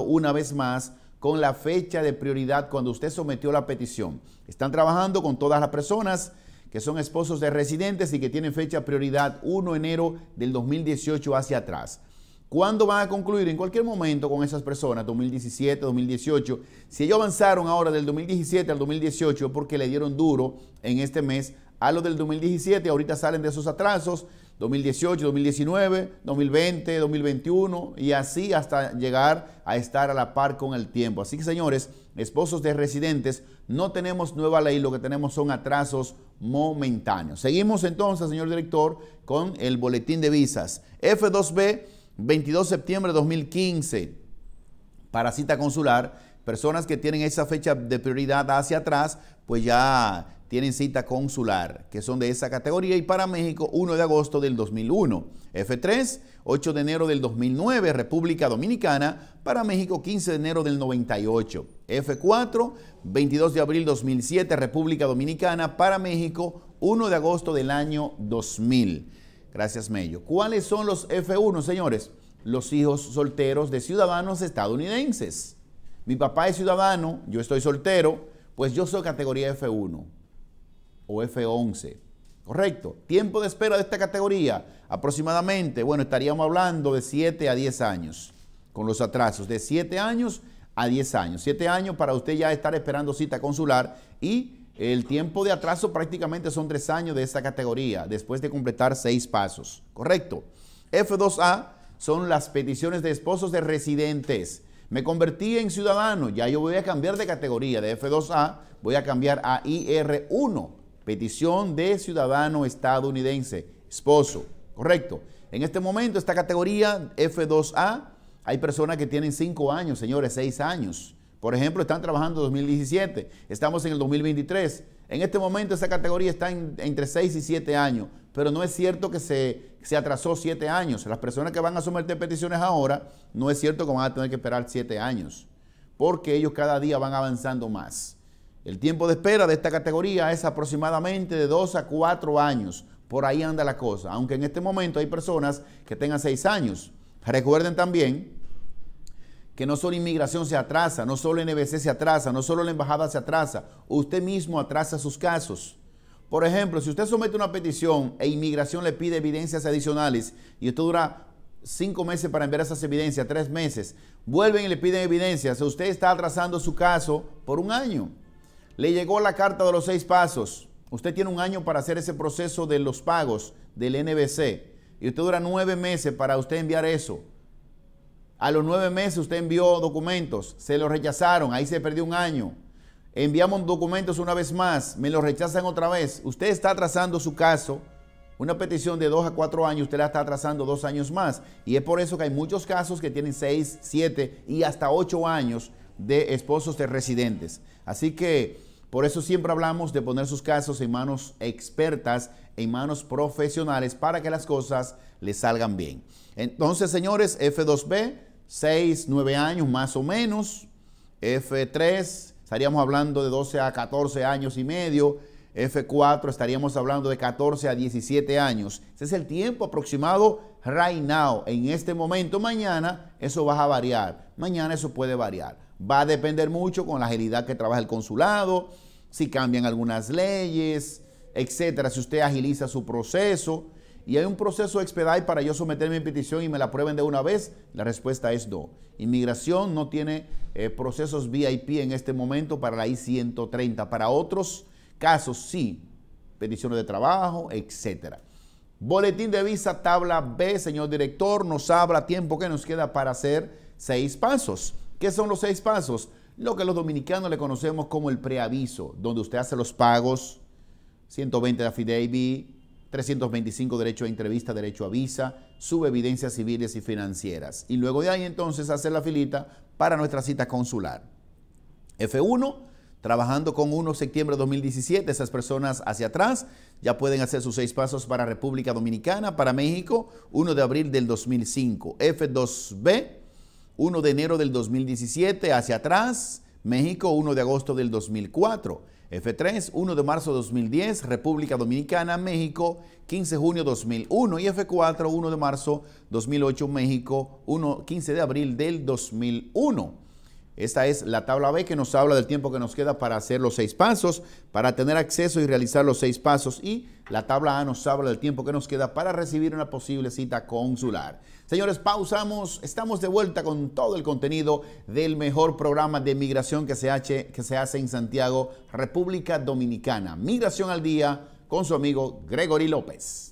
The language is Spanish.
una vez más con la fecha de prioridad cuando usted sometió la petición. Están trabajando con todas las personas que son esposos de residentes y que tienen fecha prioridad 1 de enero del 2018 hacia atrás. ¿Cuándo van a concluir? En cualquier momento con esas personas, 2017, 2018. Si ellos avanzaron ahora del 2017 al 2018 porque le dieron duro en este mes a lo del 2017, ahorita salen de esos atrasos, 2018, 2019, 2020, 2021 y así hasta llegar a estar a la par con el tiempo. Así que señores, esposos de residentes, no tenemos nueva ley, lo que tenemos son atrasos momentáneos. Seguimos entonces, señor director, con el boletín de visas. F2B, 22 de septiembre de 2015, para cita consular Personas que tienen esa fecha de prioridad hacia atrás, pues ya tienen cita consular, que son de esa categoría, y para México 1 de agosto del 2001, F3 8 de enero del 2009, República Dominicana, para México 15 de enero del 98, F4 22 de abril 2007, República Dominicana, para México 1 de agosto del año 2000. Gracias, Mello. ¿Cuáles son los F1, señores? Los hijos solteros de ciudadanos estadounidenses mi papá es ciudadano, yo estoy soltero, pues yo soy categoría F1 o F11. Correcto. Tiempo de espera de esta categoría, aproximadamente, bueno, estaríamos hablando de 7 a 10 años, con los atrasos, de 7 años a 10 años. 7 años para usted ya estar esperando cita consular y el tiempo de atraso prácticamente son 3 años de esta categoría, después de completar 6 pasos. Correcto. F2A son las peticiones de esposos de residentes me convertí en ciudadano, ya yo voy a cambiar de categoría, de F2A voy a cambiar a IR1, petición de ciudadano estadounidense, esposo, correcto. En este momento esta categoría F2A, hay personas que tienen 5 años, señores, 6 años. Por ejemplo, están trabajando en 2017, estamos en el 2023. En este momento esa categoría está entre 6 y 7 años pero no es cierto que se, atrasó siete años. Las personas que van a someter peticiones ahora, no es cierto que van a tener que esperar siete años, porque ellos cada día van avanzando más. El tiempo de espera de esta categoría es aproximadamente de dos a cuatro años. Por ahí anda la cosa, aunque en este momento hay personas que tengan seis años. Recuerden también que no solo inmigración se atrasa, no solo NBC se atrasa, no solo la embajada se atrasa, usted mismo atrasa sus casos. Por ejemplo, si usted somete una petición e inmigración le pide evidencias adicionales y esto dura cinco meses para enviar esas evidencias, tres meses, vuelven y le piden evidencias, usted está atrasando su caso por un año. Le llegó la carta de los seis pasos. Usted tiene un año para hacer ese proceso de los pagos del NBC y usted dura nueve meses para usted enviar eso. A los nueve meses usted envió documentos, se los rechazaron, ahí se perdió un año enviamos documentos una vez más, me los rechazan otra vez, usted está atrasando su caso, una petición de dos a cuatro años, usted la está atrasando dos años más. Y es por eso que hay muchos casos que tienen seis, siete y hasta ocho años de esposos de residentes. Así que por eso siempre hablamos de poner sus casos en manos expertas, en manos profesionales, para que las cosas le salgan bien. Entonces, señores, F2B, seis, nueve años más o menos. F3, estaríamos hablando de 12 a 14 años y medio. F4 estaríamos hablando de 14 a 17 años. Ese es el tiempo aproximado right now, en este momento. Mañana eso va a variar. Mañana eso puede variar. Va a depender mucho con la agilidad que trabaja el consulado, si cambian algunas leyes, etcétera, si usted agiliza su proceso y hay un proceso expedite para yo someter mi petición y me la prueben de una vez? La respuesta es no. Inmigración no tiene eh, procesos VIP en este momento para la I-130. Para otros casos sí, peticiones de trabajo, etc. Boletín de visa, tabla B, señor director, nos habla tiempo que nos queda para hacer seis pasos. ¿Qué son los seis pasos? Lo que los dominicanos le conocemos como el preaviso, donde usted hace los pagos, 120 de affidavit, 325 derecho a entrevista, derecho a visa, Sub-Evidencias civiles y financieras. Y luego de ahí entonces hacer la filita para nuestra cita consular. F1, trabajando con 1 de septiembre de 2017, esas personas hacia atrás ya pueden hacer sus seis pasos para República Dominicana, para México, 1 de abril del 2005. F2B, 1 de enero del 2017, hacia atrás, México, 1 de agosto del 2004. F3, 1 de marzo de 2010, República Dominicana, México, 15 de junio de 2001 y F4, 1 de marzo 2008, México, 1, 15 de abril del 2001. Esta es la tabla B que nos habla del tiempo que nos queda para hacer los seis pasos, para tener acceso y realizar los seis pasos. Y la tabla A nos habla del tiempo que nos queda para recibir una posible cita consular. Señores, pausamos. Estamos de vuelta con todo el contenido del mejor programa de migración que se, hace, que se hace en Santiago, República Dominicana. Migración al día con su amigo Gregory López.